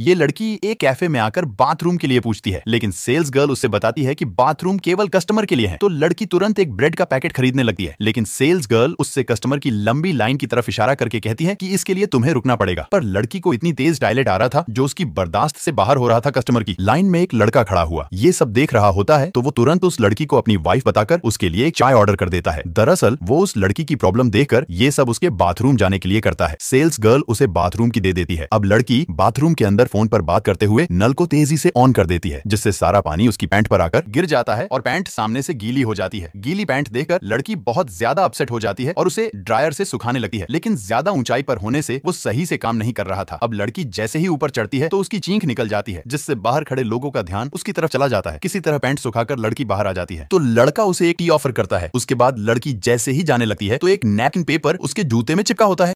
ये लड़की एक कैफे में आकर बाथरूम के लिए पूछती है लेकिन सेल्स गर्ल उसे बताती है कि बाथरूम केवल कस्टमर के लिए है तो लड़की तुरंत एक ब्रेड का पैकेट खरीदने लगती है लेकिन सेल्स गर्ल उससे कस्टमर की लंबी लाइन की तरफ इशारा करके कहती है कि इसके लिए तुम्हें रुकना पड़ेगा पर लड़की को इतनी तेज डायलेट आ रहा था जो उसकी बर्दाश्त से बाहर हो रहा था कस्टमर की लाइन में एक लड़का खड़ा हुआ ये सब देख रहा होता है तो वो तुरंत उस लड़की को अपनी वाइफ बताकर उसके लिए चाय ऑर्डर कर देता है दरअसल वो उस लड़की की प्रॉब्लम देखकर ये सब उसके बाथरूम जाने के लिए करता है सेल्स गर्ल उसे बाथरूम की दे देती है अब लड़की बाथरूम के अंदर अंदर फोन पर बात करते हुए नल को तेजी से ऑन कर देती है जिससे सारा पानी उसकी पैंट पर आकर गिर जाता है और पैंट सामने से गीली हो जाती है गीली पैंट देखकर लड़की बहुत ज्यादा अपसेट हो जाती है और उसे ड्रायर से सुखाने लगती है लेकिन ज्यादा ऊंचाई पर होने से वो सही से काम नहीं कर रहा था अब लड़की जैसे ही ऊपर चढ़ती है तो उसकी चीख निकल जाती है जिससे बाहर खड़े लोगों का ध्यान उसकी तरफ चला जाता है किसी तरह पैंट सुखाकर लड़की बाहर आ जाती है तो लड़का उसे एक टी ऑफर करता है उसके बाद लड़की जैसे ही जाने लगती है तो एक नैपकिन पेपर उसके जूते में चिपका होता है